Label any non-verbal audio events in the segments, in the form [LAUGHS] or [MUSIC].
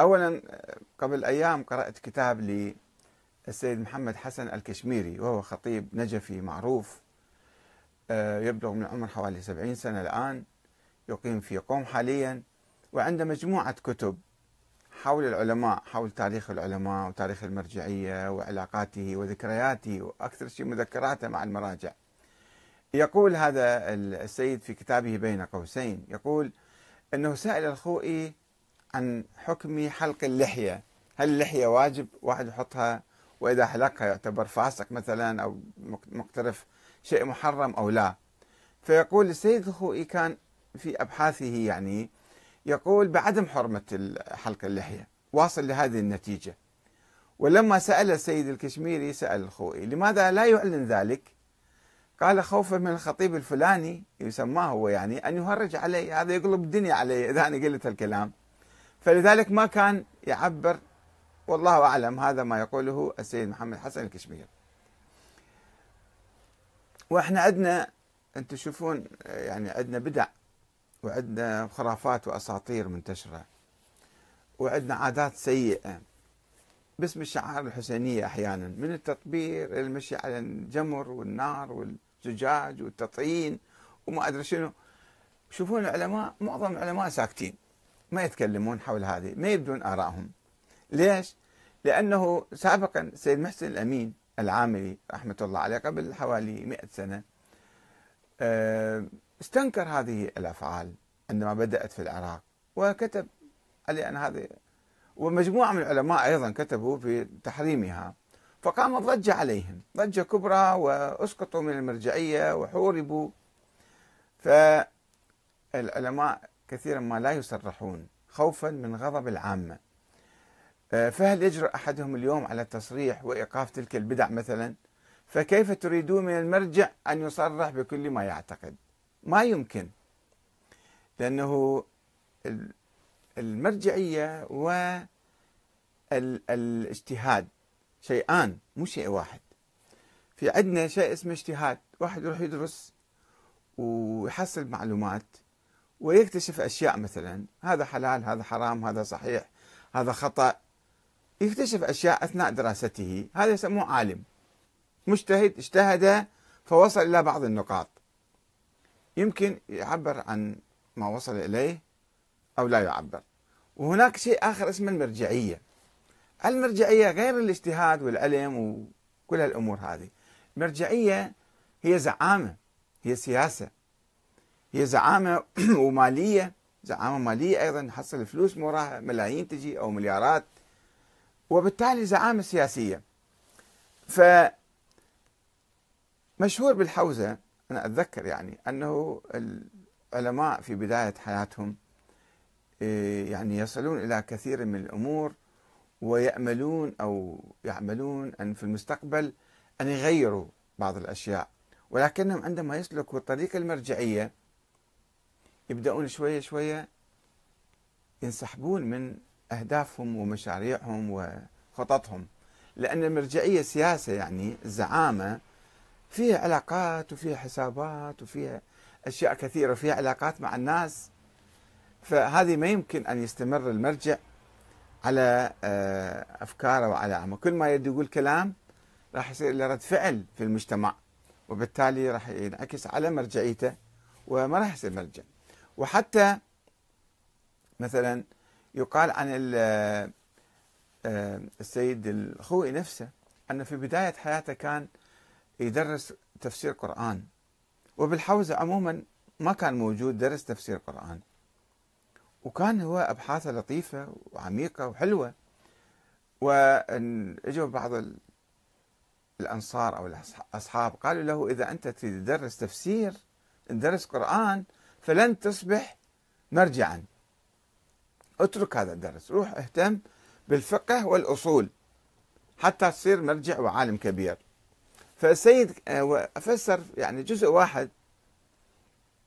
أولا قبل أيام قرأت كتاب للسيد محمد حسن الكشميري وهو خطيب نجفي معروف آه، يبلغ من العمر حوالي سبعين سنة الآن يقيم في قوم حاليا وعنده مجموعة كتب حول العلماء حول تاريخ العلماء وتاريخ المرجعية وعلاقاته وذكرياته وأكثر شيء مذكراته مع المراجع يقول هذا السيد في كتابه بين قوسين يقول أنه سأل الخوئي عن حكم حلق اللحية هل اللحية واجب واحد يحطها وإذا حلقها يعتبر فاسق مثلا أو مقترف شيء محرم أو لا فيقول السيد الخوئي كان في أبحاثه يعني يقول بعدم حرمة حلق اللحية واصل لهذه النتيجة ولما سأل السيد الكشميري سأل الخوئي لماذا لا يعلن ذلك قال خوفا من الخطيب الفلاني يسماه هو يعني أن يهرج علي هذا يقلب الدنيا علي [LAUGHS] إذا أنا قلت الكلام فلذلك ما كان يعبر والله أعلم هذا ما يقوله السيد محمد حسن الكشمير وإحنا عندنا أنتم تشوفون يعني عندنا بدع وعندنا خرافات وأساطير منتشرة وعندنا عادات سيئة باسم الشعائر الحسينية أحيانا من التطبير إلى المشي على الجمر والنار والزجاج والتطعين وما أدري شنو شوفون العلماء معظم العلماء ساكتين ما يتكلمون حول هذه ما يبدون آرائهم ليش؟ لأنه سابقا السيد محسن الأمين العامري رحمة الله عليه قبل حوالي 100 سنة آه، استنكر هذه الأفعال عندما بدأت في العراق وكتب علي أن هذه ومجموعة من العلماء أيضا كتبوا في تحريمها فقامت ضجة عليهم ضجة كبرى وأسقطوا من المرجعية وحوربوا فالعلماء كثيرا ما لا يصرحون خوفا من غضب العامة آه، فهل يجرؤ أحدهم اليوم على التصريح وإيقاف تلك البدع مثلا فكيف تريدون من المرجع أن يصرح بكل ما يعتقد ما يمكن لأنه المرجعية والاجتهاد شيئان مو شيء واحد في عندنا شيء اسمه اجتهاد واحد يروح يدرس ويحصل معلومات ويكتشف أشياء مثلا هذا حلال هذا حرام هذا صحيح هذا خطأ يكتشف أشياء أثناء دراسته هذا يسموه عالم مجتهد اجتهد فوصل إلى بعض النقاط يمكن يعبر عن ما وصل إليه أو لا يعبر وهناك شيء آخر اسمه المرجعية المرجعية غير الاجتهاد والعلم وكل هالأمور هذه المرجعية هي زعامة هي سياسة هي زعامه [CLEARS THROAT] وماليه زعامه ماليه ايضا حصل الفلوس موراها ملايين تجي او مليارات وبالتالي زعامه سياسيه ف مشهور بالحوزه انا اتذكر يعني انه العلماء في بدايه حياتهم إيه، يعني يصلون الى كثير من الامور ويأملون او يعملون ان في المستقبل ان يغيروا بعض الاشياء ولكنهم عندما يسلكوا الطريق المرجعيه يبدأون شوية شوية ينسحبون من أهدافهم ومشاريعهم وخططهم لأن المرجعية سياسة يعني الزعامة فيها علاقات وفيها حسابات وفيها أشياء كثيرة وفيها علاقات مع الناس فهذه ما يمكن أن يستمر المرجع على آه، أفكاره وعلى عمله كل ما يد يقول كلام راح يصير له رد فعل في المجتمع وبالتالي راح ينعكس على مرجعيته وما راح يصير مرجع وحتى مثلا يقال عن آه، آه، السيد الخوئي نفسه أنه في بداية حياته كان يدرس تفسير قرآن وبالحوزة عموما ما كان موجود درس تفسير قرآن وكان هو أبحاثه لطيفة وعميقة وحلوة وإجوا بعض الأنصار أو الأصحاب قالوا له إذا أنت تدرس تفسير تدرس قرآن فلن تصبح مرجعا اترك هذا الدرس روح اهتم بالفقه والأصول حتى تصير مرجع وعالم كبير فالسيد آه، فسر يعني جزء واحد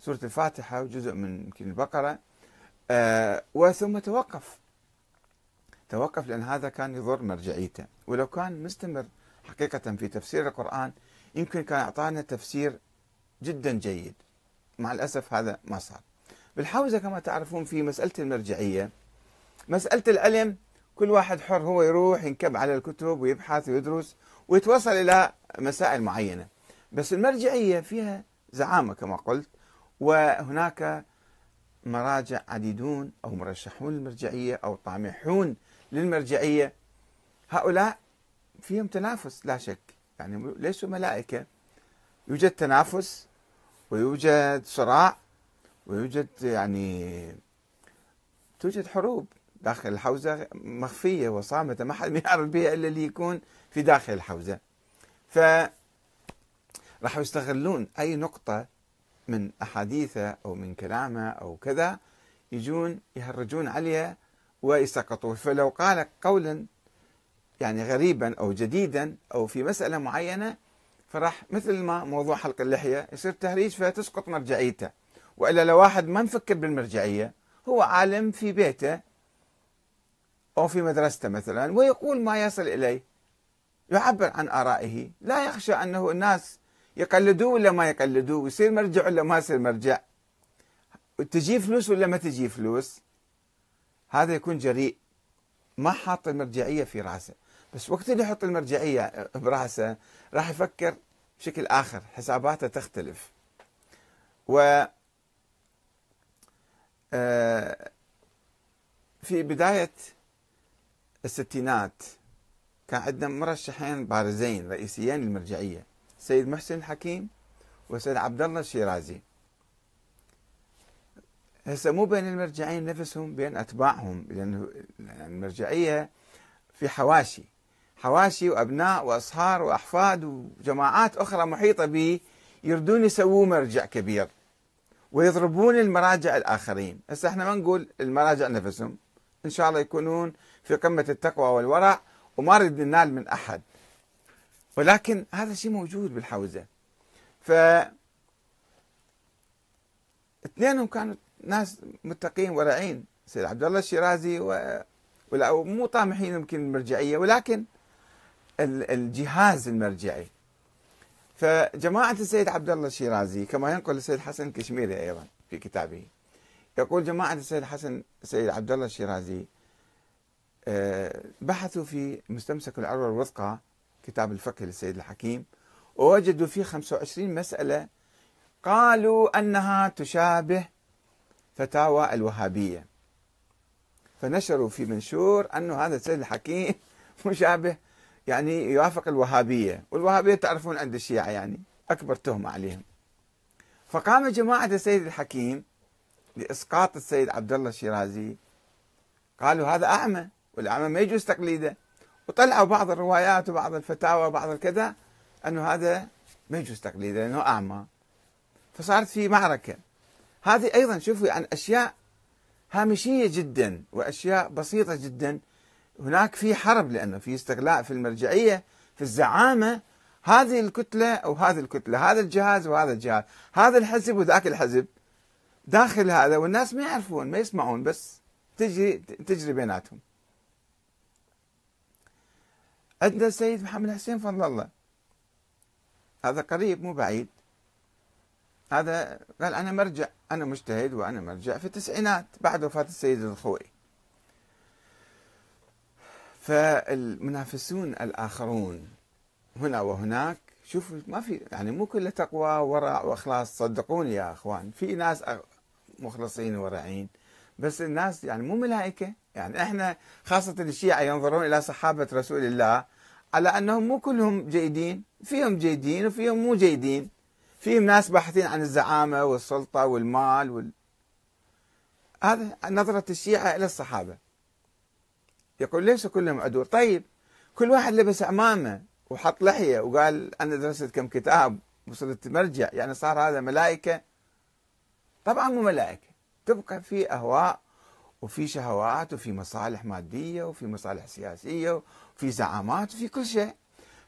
سورة الفاتحة وجزء من يمكن البقرة آه، وثم توقف توقف لأن هذا كان يضر مرجعيته ولو كان مستمر حقيقة في تفسير القرآن يمكن كان أعطانا تفسير جدا جيد مع الأسف هذا ما صار بالحوزة كما تعرفون في مسألة المرجعية مسألة العلم كل واحد حر هو يروح ينكب على الكتب ويبحث ويدرس ويتوصل إلى مسائل معينة بس المرجعية فيها زعامة كما قلت وهناك مراجع عديدون أو مرشحون للمرجعية أو طامحون للمرجعية هؤلاء فيهم تنافس لا شك يعني ليسوا ملائكة يوجد تنافس ويوجد صراع ويوجد يعني توجد حروب داخل الحوزة مخفية وصامتة ما حد [LAUGHS] يعرف بها إلا اللي يكون في داخل الحوزة ف راح يستغلون أي نقطة من أحاديثه أو من كلامه أو كذا يجون يهرجون عليها ويسقطوا فلو قال قولا يعني غريبا أو جديدا أو في مسألة معينة فراح مثل ما موضوع حلق اللحيه يصير تهريج فتسقط مرجعيته والا لو واحد ما مفكر بالمرجعيه هو عالم في بيته او في مدرسته مثلا ويقول ما يصل اليه يعبر عن ارائه لا يخشى انه الناس يقلدوه ولا ما يقلدوه ويصير مرجع ولا ما يصير مرجع تجي فلوس ولا ما تجي فلوس هذا يكون جريء ما حاط المرجعيه في راسه بس وقت اللي يحط المرجعية براسه راح يفكر بشكل آخر حساباته تختلف و آه، في بداية الستينات كان عندنا مرشحين بارزين رئيسيين للمرجعية سيد محسن الحكيم وسيد عبد الله الشيرازي هسه مو بين المرجعين نفسهم بين اتباعهم لان المرجعيه في حواشي حواشي وأبناء وأصهار وأحفاد وجماعات أخرى محيطة به يردون يسووه مرجع كبير ويضربون المراجع الآخرين هسه احنا ما نقول المراجع نفسهم إن شاء الله يكونون في قمة التقوى والورع وما نريد ننال من أحد ولكن هذا الشيء موجود بالحوزة ف اثنينهم كانوا ناس متقين ورعين سيد عبد الله الشيرازي و... ولا مو طامحين يمكن المرجعيه ولكن الجهاز المرجعي فجماعة السيد عبد الله الشيرازي كما ينقل السيد حسن كشميري أيضا في كتابه يقول جماعة السيد حسن السيد عبد الله الشيرازي آه، بحثوا في مستمسك العروة الوثقى كتاب الفقه للسيد الحكيم ووجدوا فيه 25 مسألة قالوا أنها تشابه فتاوى الوهابية فنشروا في منشور أن هذا السيد الحكيم [LAUGHS] مشابه يعني يوافق الوهابية والوهابية تعرفون عند الشيعة يعني أكبر تهمة عليهم فقام جماعة السيد الحكيم لإسقاط السيد عبد الله الشيرازي قالوا هذا أعمى والأعمى ما يجوز تقليده وطلعوا بعض الروايات وبعض الفتاوى وبعض الكذا أنه هذا ما يجوز تقليده لأنه أعمى فصارت في معركة هذه أيضا شوفوا عن يعني أشياء هامشية جدا وأشياء بسيطة جدا هناك في حرب لأنه في استغلاء في المرجعية في الزعامة هذه الكتلة أو هذه الكتلة هذا الجهاز وهذا الجهاز هذا الحزب وذاك الحزب داخل هذا والناس ما يعرفون ما يسمعون بس تجري تجري بيناتهم عندنا السيد محمد حسين فضل الله هذا قريب مو بعيد هذا قال أنا مرجع أنا مجتهد وأنا مرجع في التسعينات بعد وفاة السيد الخوئي فالمنافسون الآخرون هنا وهناك شوفوا ما في يعني مو كله تقوى ورع واخلاص صدقوني يا اخوان في ناس مخلصين ورعين بس الناس يعني مو ملائكه يعني احنا خاصه الشيعه ينظرون الى صحابه رسول الله على انهم مو كلهم جيدين فيهم جيدين وفيهم مو جيدين فيهم ناس باحثين عن الزعامه والسلطه والمال وال... هذا نظره الشيعه الى الصحابه يقول ليس كلهم عدول طيب كل واحد لبس عمامه وحط لحيه وقال انا درست كم كتاب وصلت مرجع يعني صار هذا ملائكه طبعا مو ملائكه تبقى في اهواء وفي شهوات وفي مصالح ماديه وفي مصالح سياسيه وفي زعامات وفي كل شيء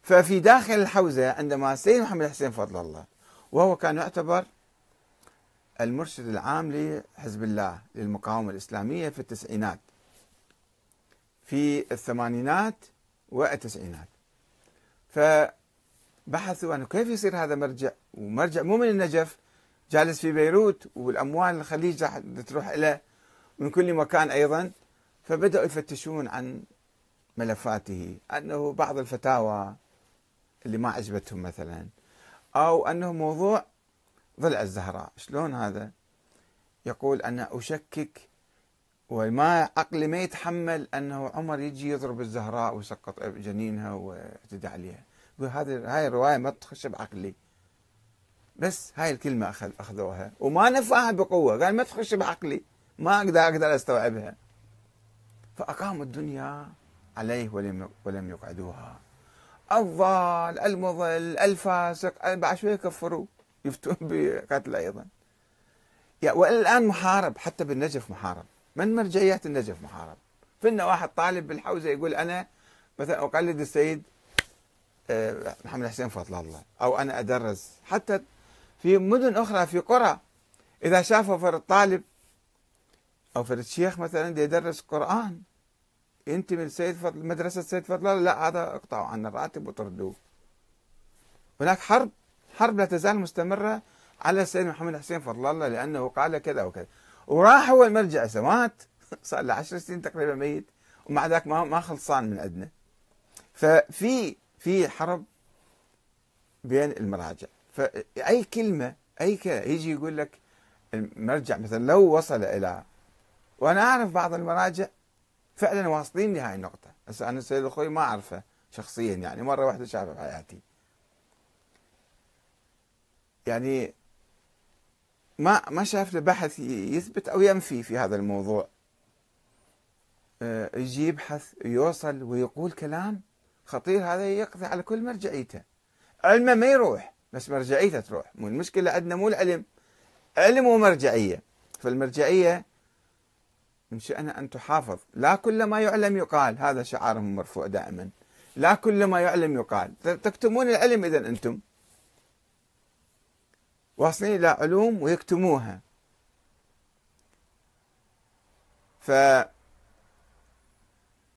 ففي داخل الحوزه عندما السيد محمد حسين فضل الله وهو كان يعتبر المرشد العام لحزب الله للمقاومه الاسلاميه في التسعينات في الثمانينات والتسعينات فبحثوا أنه كيف يصير هذا مرجع ومرجع مو من النجف جالس في بيروت والأموال الخليج تروح إلى من كل مكان أيضا فبدأوا يفتشون عن ملفاته أنه بعض الفتاوى اللي ما عجبتهم مثلا أو أنه موضوع ضلع الزهراء شلون هذا يقول أنا أشكك وما عقلي ما يتحمل انه عمر يجي يضرب الزهراء ويسقط جنينها واعتدى عليها يقول هذه هاي الروايه ما تخش بعقلي بس هاي الكلمه أخذ اخذوها وما نفاها بقوه قال ما تخش بعقلي ما اقدر اقدر استوعبها فاقاموا الدنيا عليه ولم ولم يقعدوها الضال المضل الفاسق بعد شوي كفروا يفتون بقتل ايضا يعني والان محارب حتى بالنجف محارب من مرجعيات النجف محارب فينا واحد طالب بالحوزة يقول أنا مثلا أقلد السيد آه، محمد حسين فضل الله أو أنا أدرس حتى في مدن أخرى في قرى إذا شافوا فرد طالب أو فرد شيخ مثلا يدرس قرآن ينتمي للسيد فضل مدرسة السيد فضل الله لا هذا اقطعوا عن الراتب وطردوه هناك حرب حرب لا تزال مستمرة على السيد محمد حسين فضل الله لأنه قال كذا وكذا وراح هو المرجع هسه مات [LAUGHS] صار له 10 سنين تقريبا ميت ومع ذاك ما ما خلصان من عندنا ففي في حرب بين المراجع فاي كلمه اي كلمه يجي يقول لك المرجع مثلا لو وصل الى وانا اعرف بعض المراجع فعلا واصلين لهذه النقطه هسه انا سيد اخوي ما اعرفه شخصيا يعني مره واحده شافه بحياتي يعني ما ما شاف له بحث يثبت او ينفي في هذا الموضوع آه، يجي يبحث يوصل ويقول كلام خطير هذا يقضي على كل مرجعيته علمه ما يروح بس مرجعيته تروح مو المشكله عندنا مو العلم علم ومرجعيه فالمرجعيه من شأنها أن تحافظ لا كل ما يعلم يقال هذا شعارهم مرفوع دائما لا كل ما يعلم يقال تكتمون العلم إذا أنتم واصلين إلى علوم ويكتموها ف